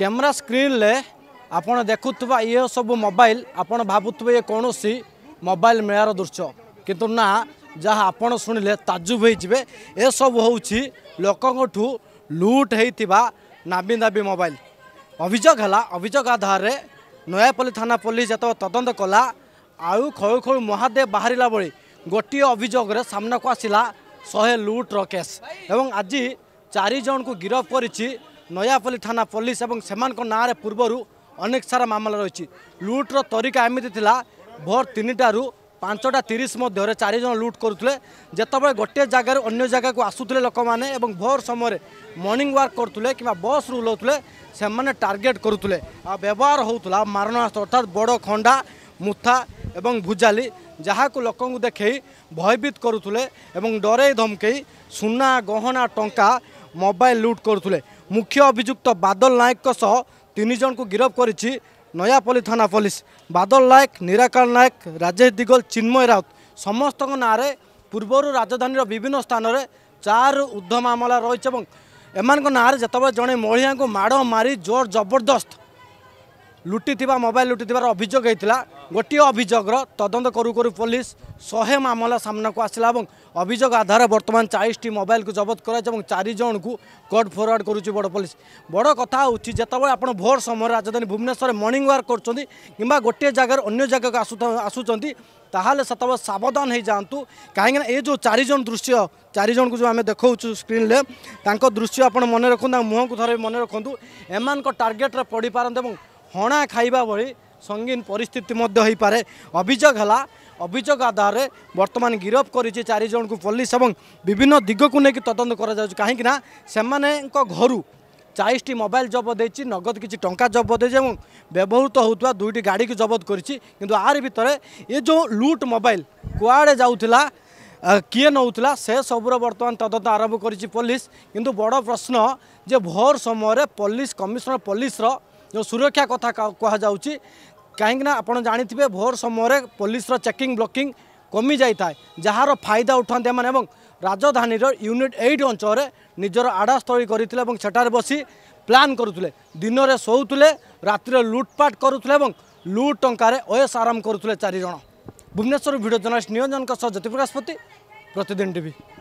camera ସ୍କ୍ରିନ୍ରେ ଆପଣ ଦେଖୁଥିବା ଇଏ ସବୁ ମୋବାଇଲ ଆପଣ ଭାବୁଥିବେ ଇଏ କୌଣସି ମୋବାଇଲ ମେଳାର ଦୃଶ୍ୟ କିନ୍ତୁ ନା ଯାହା ଆପଣ ଶୁଣିଲେ ତାଜୁବ ହୋଇଯିବେ ଏସବୁ ହେଉଛି ଲୋକଙ୍କଠୁ ଲୁଟ୍ ହୋଇଥିବା ନାମୀ ଦାମୀ ମୋବାଇଲ ଅଭିଯୋଗ ହେଲା ଅଭିଯୋଗ ଆଧାରରେ ନୟାପଲ୍ଲୀ ଥାନା ପୋଲିସ ଯେତେବେଳେ ତଦନ୍ତ କଲା ଆଉ ଖୋଳୁ ଖୋଳୁ ମହାଦେବ ବାହାରିଲା ଭଳି ଗୋଟିଏ ଅଭିଯୋଗରେ ସାମ୍ନାକୁ ଆସିଲା ଶହେ ଲୁଟ୍ର କେସ୍ ଏବଂ ଆଜି ଚାରି ଜଣଙ୍କୁ ଗିରଫ କରିଛି নয়াপল্লী থানা পুলিশ এবং সেমানক নাঁরে পূর্বরু অনেক সারা মামলা রয়েছে লুট্র তরিকা এমিতি লা ভোর তিনটার পাঁচটা তিরিশ মধ্যে চারিজন লুট করুলে যেতবে গোটিয়ে জায়গার অন্য জায়গাকে আসুলে লোক মানে এবং ভোর সময় মর্নিং ওয়াক করুলে কিংবা বস্রু ওলাউলে সে টার্গেট করুলে আবহার হোলা মারণাস্ত্র অর্থাৎ বড় খণ্ডা মুথা এবং ভুজালি ଯାହାକୁ ଲୋକଙ୍କୁ ଦେଖେଇ ଭୟଭୀତ କରୁଥିଲେ ଏବଂ ଡରେଇ ଧମକେଇ ସୁନା ଗହଣା ଟଙ୍କା ମୋବାଇଲ ଲୁଟ୍ କରୁଥିଲେ ମୁଖ୍ୟ ଅଭିଯୁକ୍ତ ବାଦଲ ନାୟକଙ୍କ ସହ ତିନି ଜଣଙ୍କୁ ଗିରଫ କରିଛି ନୟାପଲ୍ଲୀ ଥାନା ପୋଲିସ ବାଦଲ ନାୟକ ନିରାକାଳ ନାୟକ ରାଜେଶ ଦିଗଲ ଚିନ୍ମୟ ରାଉତ ସମସ୍ତଙ୍କ ନାଁରେ ପୂର୍ବରୁ ରାଜଧାନୀର ବିଭିନ୍ନ ସ୍ଥାନରେ ଚାରିରୁ ଉର୍ଦ୍ଧ୍ୱ ମାମଲା ରହିଛି ଏବଂ ଏମାନଙ୍କ ନାଁରେ ଯେତେବେଳେ ଜଣେ ମହିଳାଙ୍କୁ ମାଡ଼ ମାରି ଜୋର ଜବରଦସ୍ତ ଲୁଟିଥିବା ମୋବାଇଲ ଲୁଟିଥିବାର ଅଭିଯୋଗ ହୋଇଥିଲା ଗୋଟିଏ ଅଭିଯୋଗର ତଦନ୍ତ କରୁ କରୁ ପୋଲିସ ଶହେ ମାମଲା ସାମ୍ନାକୁ ଆସିଲା ଏବଂ ଅଭିଯୋଗ ଆଧାରରେ ବର୍ତ୍ତମାନ ଚାଳିଶଟି ମୋବାଇଲକୁ ଜବତ କରାଯାଇଛି ଏବଂ ଚାରି ଜଣଙ୍କୁ କୋର୍ଟ ଫରୱାର୍ଡ଼ କରୁଛି ବଡ଼ ପୋଲିସ ବଡ଼ କଥା ହେଉଛି ଯେତେବେଳେ ଆପଣ ଭୋର ସମୟରେ ରାଜଧାନୀ ଭୁବନେଶ୍ୱରରେ ମର୍ଣ୍ଣିଂ ୱାର୍କ କରୁଛନ୍ତି କିମ୍ବା ଗୋଟିଏ ଜାଗାରୁ ଅନ୍ୟ ଜାଗାକୁ ଆସୁ ଆସୁଛନ୍ତି ତାହେଲେ ସେତେବେଳେ ସାବଧାନ ହୋଇଯାଆନ୍ତୁ କାହିଁକିନା ଏ ଯେଉଁ ଚାରିଜଣ ଦୃଶ୍ୟ ଚାରିଜଣଙ୍କୁ ଯେଉଁ ଆମେ ଦେଖାଉଛୁ ସ୍କ୍ରିନ୍ରେ ତାଙ୍କ ଦୃଶ୍ୟ ଆପଣ ମନେ ରଖନ୍ତୁ ତାଙ୍କ ମୁହଁକୁ ଥରେ ମନେ ରଖନ୍ତୁ ଏମାନଙ୍କ ଟାର୍ଗେଟରେ ପଡ଼ିପାରନ୍ତି ଏବଂ হণা খাইবা ভি সঙ্গীন পরিস্থিতি মধ্যে হইপারে অভিযোগ হেলা অভিযোগ আধারে বর্তমান গিরফ করেছে চারিজণক পুলিশ এবং বিভিন্ন দিগকু নেই তদন্ত করা যাচ্ছে কিনা সেমানে ঘরু চাইশটি মোবাইল জবত হয়েছি নগদ কিছু টঙ্কা জবত হয়েছে এবং ব্যবহৃত হোৱা দুইটি গাড়িকে জবত করেছি কিন্তু আর ভিতরে এ যে লুট মোবাইল কুয়াড়ে যাওয়া কিয়ে নেওয়া সে সবুর বর্তমান তদন্ত আরম্ভ করেছে পুলিশ কিন্তু বড় প্রশ্ন যে ভোর সময় পুলিশ কমিশনার পুলিশর ଯେଉଁ ସୁରକ୍ଷା କଥା କୁହାଯାଉଛି କାହିଁକିନା ଆପଣ ଜାଣିଥିବେ ଭୋର ସମୟରେ ପୋଲିସର ଚେକିଂ ବ୍ଲକିଂ କମିଯାଇଥାଏ ଯାହାର ଫାଇଦା ଉଠାନ୍ତି ଏମାନେ ଏବଂ ରାଜଧାନୀର ୟୁନିଟ୍ ଏଇଟ୍ ଅଞ୍ଚଳରେ ନିଜର ଆଡ଼ାସ୍ଥଳୀ କରିଥିଲେ ଏବଂ ସେଠାରେ ବସି ପ୍ଲାନ୍ କରୁଥିଲେ ଦିନରେ ଶୋଉଥିଲେ ରାତିରେ ଲୁଟ୍ପାଟ କରୁଥିଲେ ଏବଂ ଲୁଟ୍ ଟଙ୍କାରେ ଓଏସ୍ ଆରାମ କରୁଥିଲେ ଚାରିଜଣ ଭୁବନେଶ୍ୱର ଭିଡ଼ିଓ ଜର୍ଣ୍ଣାଲିଷ୍ଟ ନିରଞ୍ଜନଙ୍କ ସହ ଜ୍ୟୋତିପ୍ରକାଶ ପତି ପ୍ରତିଦିନ ଟିଭି